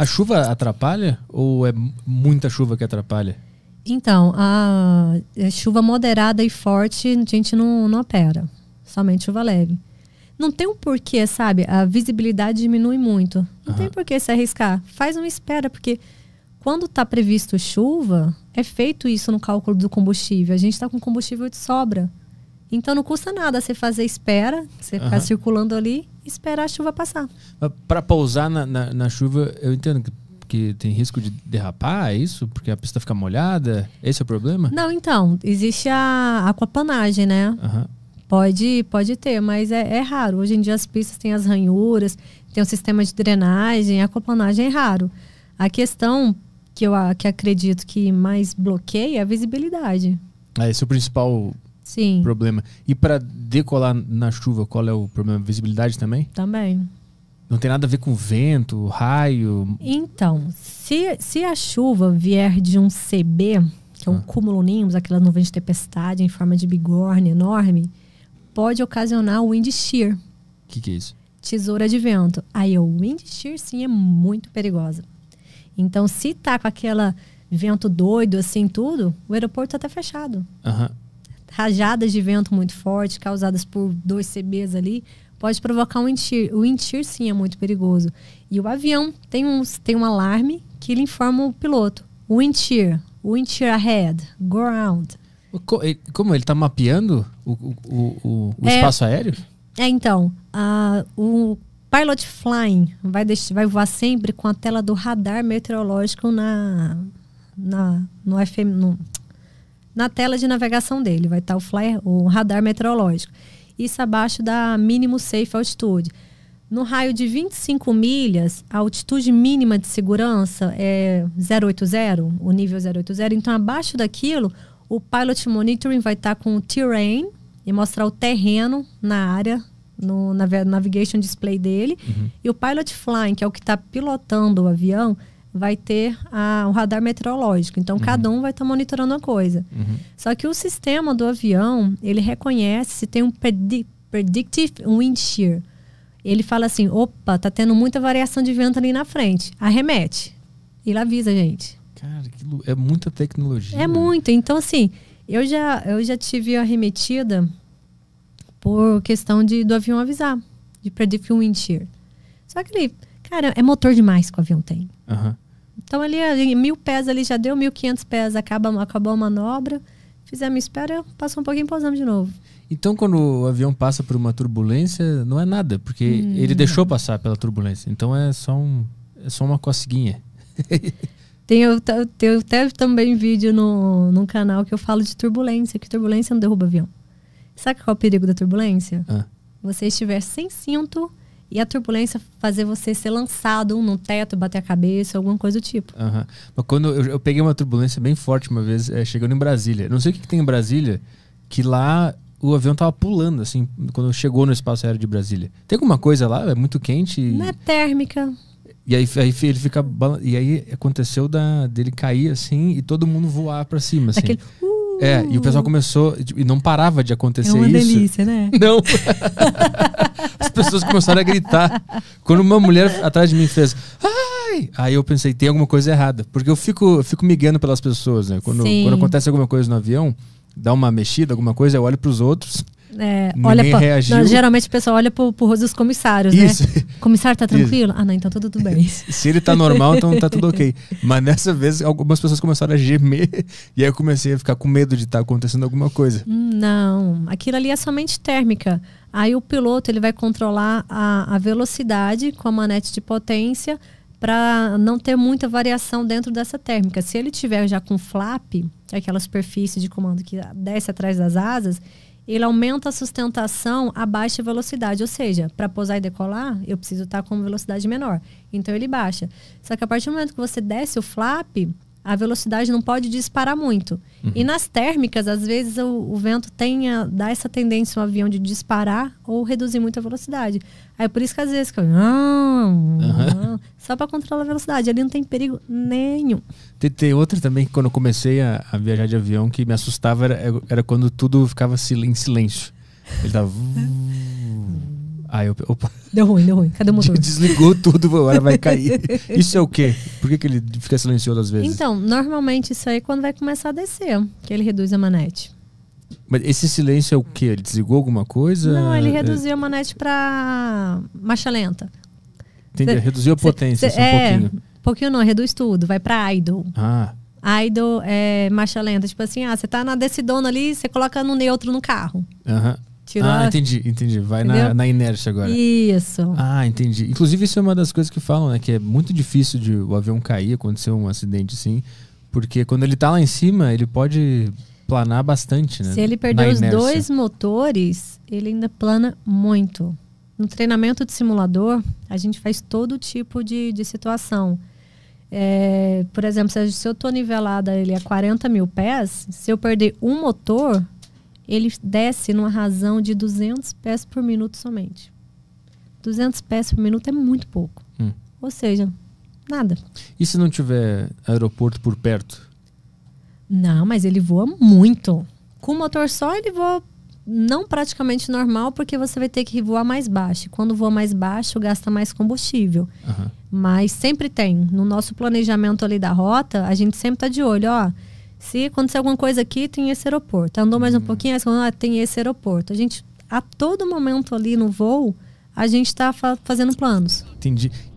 A chuva atrapalha ou é muita chuva que atrapalha? Então, a é chuva moderada e forte a gente não, não opera, somente chuva leve. Não tem um porquê, sabe? A visibilidade diminui muito. Não uhum. tem porquê se arriscar. Faz uma espera, porque quando está previsto chuva, é feito isso no cálculo do combustível. A gente está com combustível de sobra. Então não custa nada você fazer espera, você uhum. ficar circulando ali e esperar a chuva passar. Para pousar na, na, na, chuva, eu entendo que, que, tem risco de derrapar, é isso? Porque a pista fica molhada? Esse é o problema? Não, então, existe a aquapanagem, né? Uhum. Pode, pode ter, mas é, é, raro. Hoje em dia as pistas têm as ranhuras, tem o um sistema de drenagem, a aquapanagem é raro. A questão que eu que acredito que mais bloqueia é a visibilidade. Ah, esse é o principal Sim. problema. E para decolar na chuva, qual é o problema? Visibilidade também? Também. Não tem nada a ver com vento, raio? Então, se, se a chuva vier de um CB, que é um ah. cumulonimbus, aquela nuvem de tempestade em forma de bigorna enorme, pode ocasionar wind shear. O que, que é isso? Tesoura de vento. Aí o wind shear, sim, é muito perigosa. Então, se tá com aquela vento doido, assim, tudo, o aeroporto tá até fechado. Uhum rajadas de vento muito forte, causadas por dois CBs ali, pode provocar um entir. O entir, sim, é muito perigoso. E o avião tem um, tem um alarme que ele informa o piloto. O shear, o shear ahead, go around. Como? Ele está mapeando o, o, o, o é. espaço aéreo? É, então. A, o Pilot Flying vai, deixar, vai voar sempre com a tela do radar meteorológico na, na, no, FM, no na tela de navegação dele vai estar o flyer, o radar meteorológico. Isso abaixo da mínimo safe altitude. No raio de 25 milhas, a altitude mínima de segurança é 080, o nível 080. Então, abaixo daquilo, o Pilot Monitoring vai estar com o terrain e mostrar o terreno na área, no navigation display dele. Uhum. E o Pilot Flying, que é o que está pilotando o avião, vai ter a, o radar meteorológico. Então, uhum. cada um vai estar tá monitorando uma coisa. Uhum. Só que o sistema do avião, ele reconhece se tem um predi predictive wind shear. Ele fala assim, opa, tá tendo muita variação de vento ali na frente. Arremete. Ele avisa a gente. Cara, é muita tecnologia. É muito. Então, assim, eu já, eu já tive arremetida por questão de, do avião avisar, de predictive wind shear. Só que ele, cara, é motor demais que o avião tem. Uhum. Então ali, é, mil pés ali já deu, mil quinhentos pés, acaba, acabou a manobra, fizemos espera, passou um pouquinho e pousamos de novo. Então, quando o avião passa por uma turbulência, não é nada, porque hum, ele deixou passar pela turbulência. Então é só, um, é só uma coceguinha. tem, eu, tem até também vídeo no, no canal que eu falo de turbulência, que turbulência não derruba avião. Sabe qual é o perigo da turbulência? Ah. Você estiver sem cinto e a turbulência fazer você ser lançado no teto, bater a cabeça, alguma coisa do tipo. Uhum. Mas quando eu, eu, peguei uma turbulência bem forte uma vez, é, chegando em Brasília. Não sei o que, que, tem em Brasília, que lá o avião tava pulando, assim, quando chegou no espaço aéreo de Brasília. Tem alguma coisa lá? É muito quente? E... Não é térmica. E aí, aí, ele fica. E aí aconteceu da, dele cair assim e todo mundo voar para cima. Assim. Aquele... Uh... É, e o pessoal uh". começou. E não parava de acontecer isso. É uma isso. delícia, né? Não. As pessoas começaram a gritar. Quando uma mulher atrás de mim fez. Ai! Aí eu pensei, tem alguma coisa errada. Porque eu fico, eu fico miguando pelas pessoas, né? Quando, quando acontece alguma coisa no avião, dá uma mexida, alguma coisa, eu olho para os outros. É, olha pra, não, geralmente o pessoal olha pro, pro rosto dos comissários, né? Isso. né? Comissário, tá tranquilo? Ah, não, então tudo, tá tudo bem. Se ele tá normal, então tá tudo ok. Mas nessa vez, algumas pessoas começaram a gemer e aí eu comecei a ficar com medo de estar tá acontecendo alguma coisa. Hum, não, aquilo ali é somente térmica. Aí o piloto ele vai controlar a, a velocidade com a manete de potência para não ter muita variação dentro dessa térmica. Se ele tiver já com flap, é aquela superfície de comando que desce atrás das asas, ele aumenta a sustentação a baixa velocidade, ou seja, para pousar e decolar, eu preciso estar tá com velocidade menor. Então ele baixa. Só que a partir do momento que você desce o flap, a velocidade não pode disparar muito. Uhum. E nas térmicas, às vezes, o, o vento tem a, dá essa tendência ao avião de disparar ou reduzir muito a velocidade. Aí por isso que às vezes fica. Não, uhum. não, só para controlar a velocidade. Ali não tem perigo nenhum. Tem, tem outra também que quando eu comecei a, a, viajar de avião que me assustava era, era quando tudo ficava em silêncio. Ele tava. Aí ah, eu. Opa. Deu ruim, deu ruim. Cadê o motor? Desligou tudo, agora vai cair. isso é o quê? Por que, que ele fica silencioso às vezes? Então, normalmente isso aí é quando vai começar a descer, que ele reduz a manete. Mas esse silêncio é o quê? Ele desligou alguma coisa? Não, ele é, é- reduziu é... a manete para marcha lenta. Entendeu? reduziu a potência cê, assim, um é, pouquinho. Pouquinho não, reduz tudo, vai para idle. Ah. Idle é marcha lenta, tipo assim, ah, você tá na decidona ali, você coloca no neutro no carro. Aham. Uhum. Tirou ah, entendi, entendi. Vai na, na, inércia agora. Isso. Ah, entendi. Inclusive, isso é uma das coisas que falam, né? Que é muito difícil de o avião cair, acontecer um acidente assim. Porque quando ele tá lá em cima, ele pode planar bastante, né? Se ele perder os dois motores, ele ainda plana muito. No treinamento de simulador, a gente faz todo tipo de, de situação. É, por exemplo, se eu tô nivelada ele é a 40 mil pés, se eu perder um motor, ele desce numa razão de 200 pés por minuto somente. 200 pés por minuto é muito pouco. Hum. Ou seja, nada. E se não tiver aeroporto por perto? Não, mas ele voa muito. Com motor só, ele voa não praticamente normal, porque você vai ter que voar mais baixo. Quando voa mais baixo, gasta mais combustível. Uhum. Mas sempre tem. No nosso planejamento ali da rota, a gente sempre está de olho, ó se acontecer alguma coisa aqui, tem esse aeroporto. Andou mais um uhum. pouquinho, ah, tem esse aeroporto. A gente, a todo momento ali no voo, a gente está fa fazendo planos. Entendi.